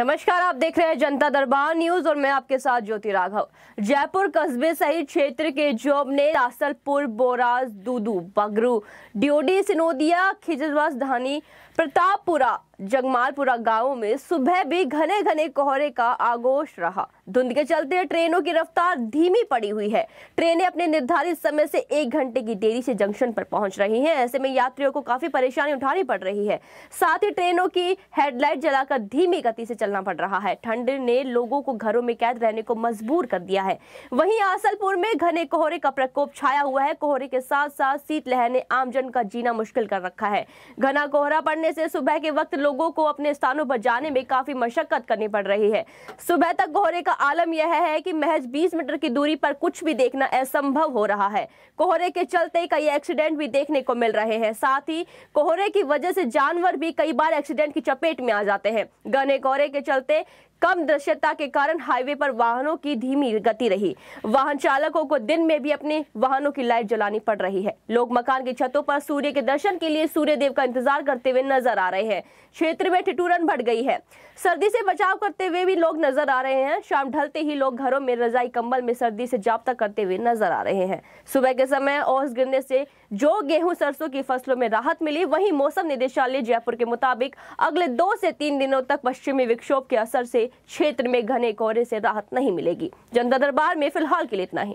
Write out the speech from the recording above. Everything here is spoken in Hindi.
नमस्कार आप देख रहे हैं जनता दरबार न्यूज और मैं आपके साथ ज्योति राघव जयपुर कस्बे सहित क्षेत्र के जॉब ने रासलपुर बोराज दूदू बगरू ड्योडी सिनोदिया खिजवास धानी प्रतापपुरा जगमालपुरा गांवों में सुबह भी घने घने कोहरे का आगोश रहा धुंध के चलते ट्रेनों की रफ्तार धीमी पड़ी हुई है ट्रेनें अपने निर्धारित समय से एक घंटे की देरी से जंक्शन पर पहुंच रही हैं ऐसे में यात्रियों को काफी परेशानी उठानी पड़ रही है साथ ही ट्रेनों की हेडलाइट जलाकर धीमी गति से चला चलना पड़ रहा है ठंड ने लोगों को घरों में कैद रहने को मजबूर कर दिया है वहीं आसलपुर में घने कोहरे का प्रकोप छाया हुआ है कोहरे के साथ साथ शीतलहर ने आमजन का जीना मुश्किल कर रखा है घना कोहरा पड़ने से सुबह के वक्त लोगों को अपने स्थानों पर जाने में काफी मशक्कत करनी पड़ रही है सुबह तक कोहरे का आलम यह है कि महज 20 मीटर की दूरी पर कुछ भी देखना असंभव हो रहा है कोहरे के चलते कई एक्सीडेंट भी देखने को मिल रहे हैं साथ ही कोहरे की वजह से जानवर भी कई बार एक्सीडेंट की चपेट में आ जाते हैं घने कोहरे के के चलते कम दृश्यता के कारण हाईवे पर वाहनों की धीमी गति रही वाहन चालकों को दिन में भी अपने वाहनों की लाइट जलानी पड़ रही है लोग मकान की छतों पर सूर्य के दर्शन के लिए सूर्य देव का इंतजार करते हुए नजर आ रहे हैं क्षेत्र में ठिठुरन बढ़ गई है सर्दी से बचाव करते हुए भी लोग नजर आ रहे हैं शाम ढलते ही लोग घरों में रजाई कम्बल में सर्दी से जाप्ता करते हुए नजर आ रहे हैं सुबह के समय ओस गिरने से जो गेहूं सरसों की फसलों में राहत मिली वही मौसम निदेशालय जयपुर के मुताबिक अगले दो से तीन दिनों तक पश्चिमी विक्षोभ के असर से क्षेत्र में घने कोहरे से राहत नहीं मिलेगी जनता दरबार में फिलहाल के लिए इतना ही